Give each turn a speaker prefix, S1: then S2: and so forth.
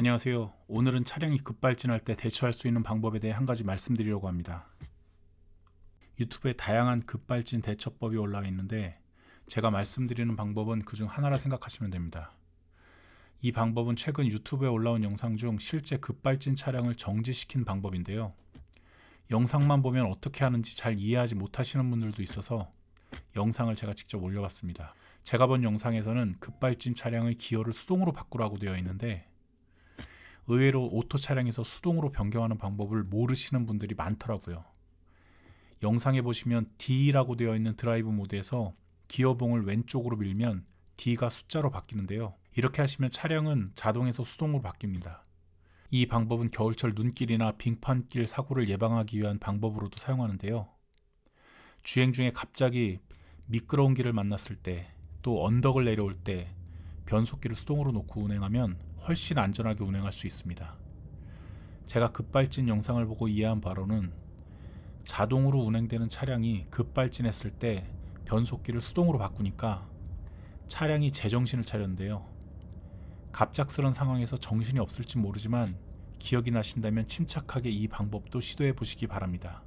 S1: 안녕하세요. 오늘은 차량이 급발진할 때 대처할 수 있는 방법에 대해 한 가지 말씀드리려고 합니다. 유튜브에 다양한 급발진 대처법이 올라와 있는데 제가 말씀드리는 방법은 그 중 하나라 생각하시면 됩니다. 이 방법은 최근 유튜브에 올라온 영상 중 실제 급발진 차량을 정지시킨 방법인데요. 영상만 보면 어떻게 하는지 잘 이해하지 못하시는 분들도 있어서 영상을 제가 직접 올려봤습니다. 제가 본 영상에서는 급발진 차량의 기어를 수동으로 바꾸라고 되어 있는데 의외로 오토 차량에서 수동으로 변경하는 방법을 모르시는 분들이 많더라고요. 영상에 보시면 D라고 되어 있는 드라이브 모드에서 기어봉을 왼쪽으로 밀면 D가 숫자로 바뀌는데요. 이렇게 하시면 차량은 자동에서 수동으로 바뀝니다. 이 방법은 겨울철 눈길이나 빙판길 사고를 예방하기 위한 방법으로도 사용하는데요. 주행 중에 갑자기 미끄러운 길을 만났을 때, 또 언덕을 내려올 때 변속기를 수동으로 놓고 운행하면 훨씬 안전하게 운행할 수 있습니다. 제가 급발진 영상을 보고 이해한 바로는 자동으로 운행되는 차량이 급발진했을 때 변속기를 수동으로 바꾸니까 차량이 제정신을 차렸는데요. 갑작스런 상황에서 정신이 없을지 모르지만 기억이 나신다면 침착하게 이 방법도 시도해 보시기 바랍니다.